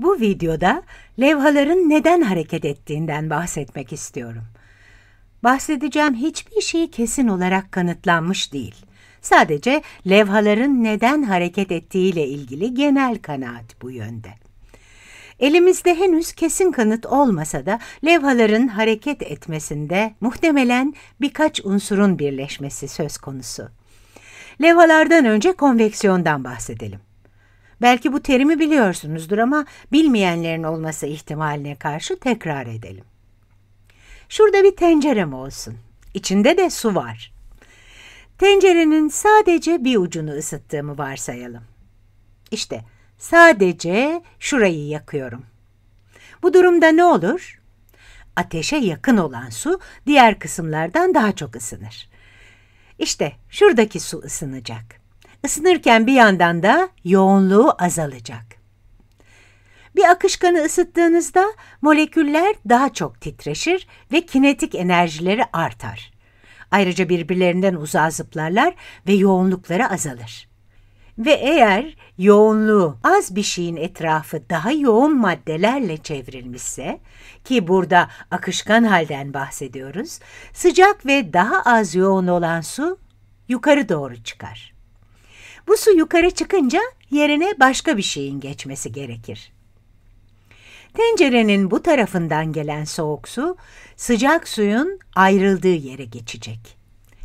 Bu videoda levhaların neden hareket ettiğinden bahsetmek istiyorum. Bahsedeceğim hiçbir şey kesin olarak kanıtlanmış değil. Sadece levhaların neden hareket ettiğiyle ilgili genel kanaat bu yönde. Elimizde henüz kesin kanıt olmasa da levhaların hareket etmesinde muhtemelen birkaç unsurun birleşmesi söz konusu. Levhalardan önce konveksiyondan bahsedelim. Belki bu terimi biliyorsunuzdur ama bilmeyenlerin olması ihtimaline karşı tekrar edelim. Şurada bir tencerem olsun. İçinde de su var. Tencerenin sadece bir ucunu ısıttığımı varsayalım. İşte sadece şurayı yakıyorum. Bu durumda ne olur? Ateşe yakın olan su diğer kısımlardan daha çok ısınır. İşte şuradaki su ısınacak ısınırken bir yandan da yoğunluğu azalacak. Bir akışkanı ısıttığınızda moleküller daha çok titreşir ve kinetik enerjileri artar. Ayrıca birbirlerinden uzağa zıplarlar ve yoğunlukları azalır. Ve eğer yoğunluğu az bir şeyin etrafı daha yoğun maddelerle çevrilmişse, ki burada akışkan halden bahsediyoruz, sıcak ve daha az yoğun olan su yukarı doğru çıkar. Bu su yukarı çıkınca yerine başka bir şeyin geçmesi gerekir. Tencerenin bu tarafından gelen soğuk su sıcak suyun ayrıldığı yere geçecek.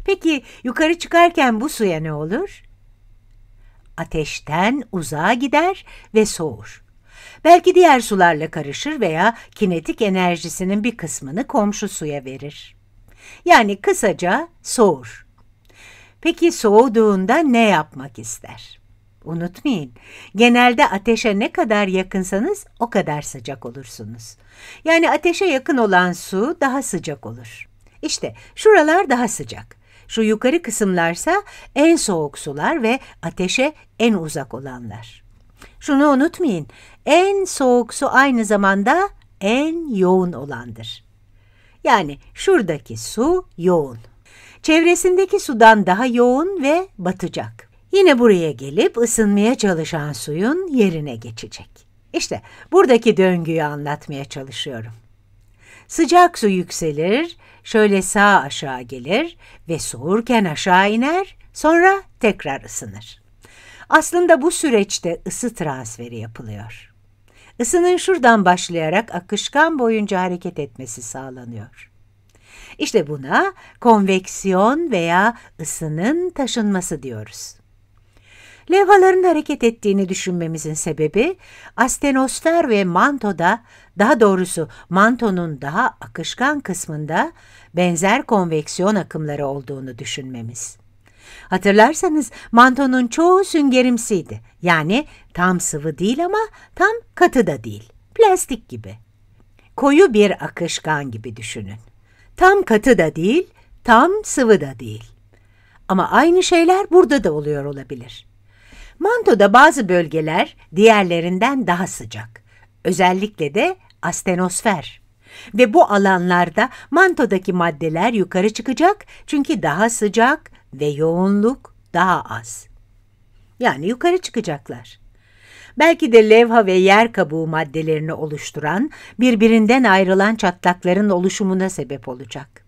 Peki yukarı çıkarken bu suya ne olur? Ateşten uzağa gider ve soğur. Belki diğer sularla karışır veya kinetik enerjisinin bir kısmını komşu suya verir. Yani kısaca soğur. Peki soğuduğunda ne yapmak ister? Unutmayın, genelde ateşe ne kadar yakınsanız o kadar sıcak olursunuz. Yani ateşe yakın olan su daha sıcak olur. İşte şuralar daha sıcak. Şu yukarı kısımlarsa en soğuk sular ve ateşe en uzak olanlar. Şunu unutmayın, en soğuk su aynı zamanda en yoğun olandır. Yani şuradaki su yoğun çevresindeki sudan daha yoğun ve batacak. Yine buraya gelip ısınmaya çalışan suyun yerine geçecek. İşte buradaki döngüyü anlatmaya çalışıyorum. Sıcak su yükselir, şöyle sağ aşağı gelir ve soğurken aşağı iner, sonra tekrar ısınır. Aslında bu süreçte ısı transferi yapılıyor. Isının şuradan başlayarak akışkan boyunca hareket etmesi sağlanıyor. İşte buna konveksiyon veya ısının taşınması diyoruz. Levhaların hareket ettiğini düşünmemizin sebebi astenosfer ve mantoda, daha doğrusu mantonun daha akışkan kısmında benzer konveksiyon akımları olduğunu düşünmemiz. Hatırlarsanız mantonun çoğu süngerimsiydi. Yani tam sıvı değil ama tam katı da değil. Plastik gibi. Koyu bir akışkan gibi düşünün. Tam katı da değil, tam sıvı da değil. Ama aynı şeyler burada da oluyor olabilir. Mantoda bazı bölgeler diğerlerinden daha sıcak. Özellikle de astenosfer. Ve bu alanlarda mantodaki maddeler yukarı çıkacak çünkü daha sıcak ve yoğunluk daha az. Yani yukarı çıkacaklar belki de levha ve yer kabuğu maddelerini oluşturan, birbirinden ayrılan çatlakların oluşumuna sebep olacak.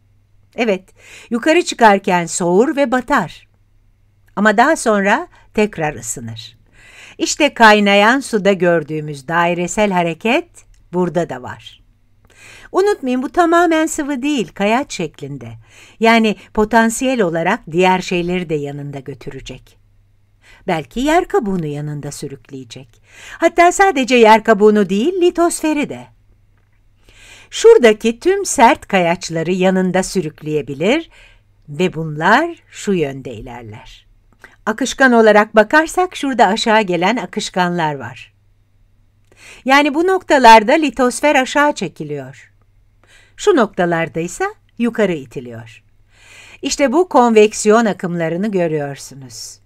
Evet, yukarı çıkarken soğur ve batar. Ama daha sonra tekrar ısınır. İşte kaynayan suda gördüğümüz dairesel hareket burada da var. Unutmayın bu tamamen sıvı değil, kayaç şeklinde. Yani potansiyel olarak diğer şeyleri de yanında götürecek belki yer kabuğunu yanında sürükleyecek. Hatta sadece yer kabuğunu değil litosferi de. Şuradaki tüm sert kayaçları yanında sürükleyebilir ve bunlar şu yönde ilerler. Akışkan olarak bakarsak şurada aşağı gelen akışkanlar var. Yani bu noktalarda litosfer aşağı çekiliyor. Şu noktalarda ise yukarı itiliyor. İşte bu konveksiyon akımlarını görüyorsunuz.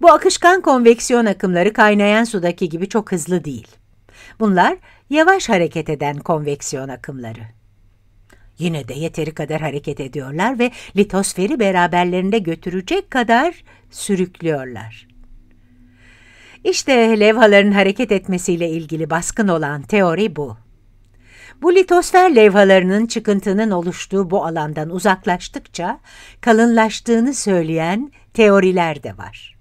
Bu akışkan konveksiyon akımları kaynayan sudaki gibi çok hızlı değil. Bunlar yavaş hareket eden konveksiyon akımları. Yine de yeteri kadar hareket ediyorlar ve litosferi beraberlerinde götürecek kadar sürüklüyorlar. İşte levhaların hareket etmesiyle ilgili baskın olan teori bu. Bu litosfer levhalarının çıkıntının oluştuğu bu alandan uzaklaştıkça kalınlaştığını söyleyen teoriler de var.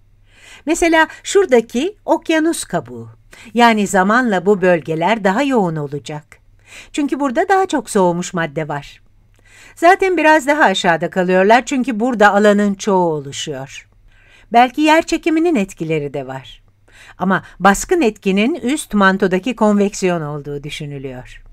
Mesela şuradaki okyanus kabuğu. Yani zamanla bu bölgeler daha yoğun olacak. Çünkü burada daha çok soğumuş madde var. Zaten biraz daha aşağıda kalıyorlar çünkü burada alanın çoğu oluşuyor. Belki yer çekiminin etkileri de var. Ama baskın etkinin üst mantodaki konveksiyon olduğu düşünülüyor.